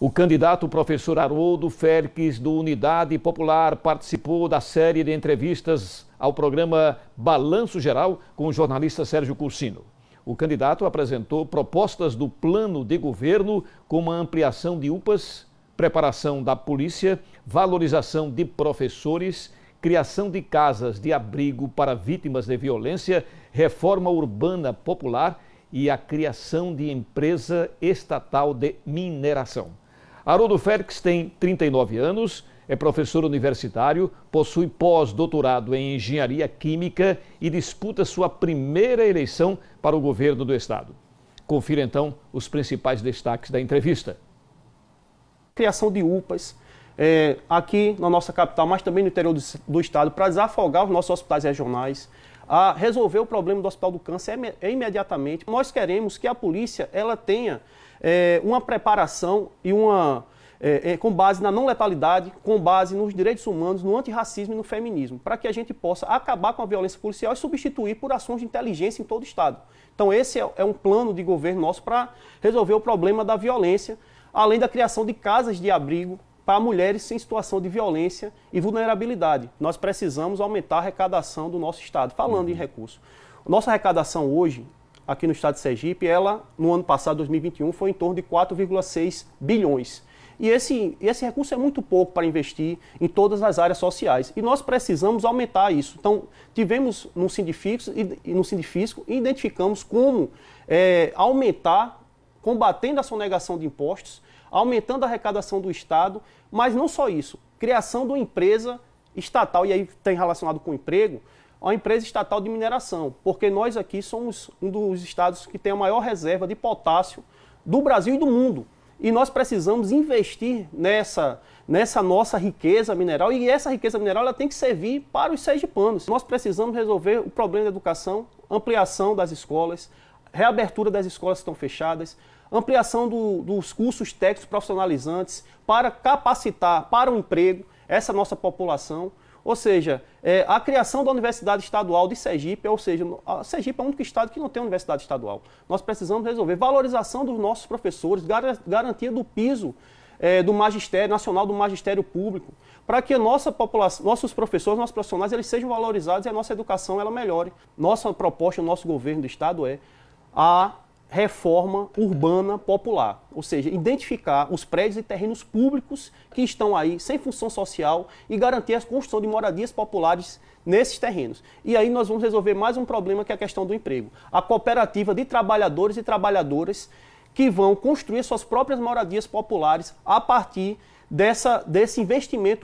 O candidato professor Haroldo Félix, do Unidade Popular, participou da série de entrevistas ao programa Balanço Geral com o jornalista Sérgio Cursino. O candidato apresentou propostas do plano de governo, como a ampliação de UPAs, preparação da polícia, valorização de professores, criação de casas de abrigo para vítimas de violência, reforma urbana popular e a criação de empresa estatal de mineração. Haroldo Félix tem 39 anos, é professor universitário, possui pós-doutorado em engenharia química e disputa sua primeira eleição para o governo do estado. Confira então os principais destaques da entrevista. Criação de UPAs é, aqui na nossa capital, mas também no interior do, do estado, para desafogar os nossos hospitais regionais a resolver o problema do Hospital do Câncer é, imediatamente. Nós queremos que a polícia ela tenha é, uma preparação e uma é, com base na não letalidade, com base nos direitos humanos, no antirracismo e no feminismo, para que a gente possa acabar com a violência policial e substituir por ações de inteligência em todo o Estado. Então, esse é, é um plano de governo nosso para resolver o problema da violência, além da criação de casas de abrigo para mulheres em situação de violência e vulnerabilidade. Nós precisamos aumentar a arrecadação do nosso Estado. Falando uhum. em recurso, nossa arrecadação hoje, aqui no Estado de Sergipe, ela, no ano passado, 2021, foi em torno de 4,6 bilhões. E esse, esse recurso é muito pouco para investir em todas as áreas sociais. E nós precisamos aumentar isso. Então, tivemos no Sindifisco, no Sindifisco e identificamos como é, aumentar combatendo a sonegação de impostos, aumentando a arrecadação do Estado, mas não só isso, criação de uma empresa estatal, e aí tem relacionado com emprego, a empresa estatal de mineração, porque nós aqui somos um dos estados que tem a maior reserva de potássio do Brasil e do mundo. E nós precisamos investir nessa, nessa nossa riqueza mineral e essa riqueza mineral ela tem que servir para os sergipanos. Nós precisamos resolver o problema da educação, ampliação das escolas, reabertura das escolas que estão fechadas, ampliação do, dos cursos técnicos profissionalizantes para capacitar para o emprego essa nossa população. Ou seja, é, a criação da Universidade Estadual de Sergipe, ou seja, a Sergipe é o único estado que não tem universidade estadual. Nós precisamos resolver valorização dos nossos professores, gar garantia do piso é, do magistério nacional do magistério público, para que nossa população, nossos professores, nossos profissionais, eles sejam valorizados e a nossa educação ela melhore. Nossa proposta, nosso governo do estado é a reforma urbana popular, ou seja, identificar os prédios e terrenos públicos que estão aí sem função social e garantir a construção de moradias populares nesses terrenos. E aí nós vamos resolver mais um problema que é a questão do emprego. A cooperativa de trabalhadores e trabalhadoras que vão construir suas próprias moradias populares a partir dessa, desse investimento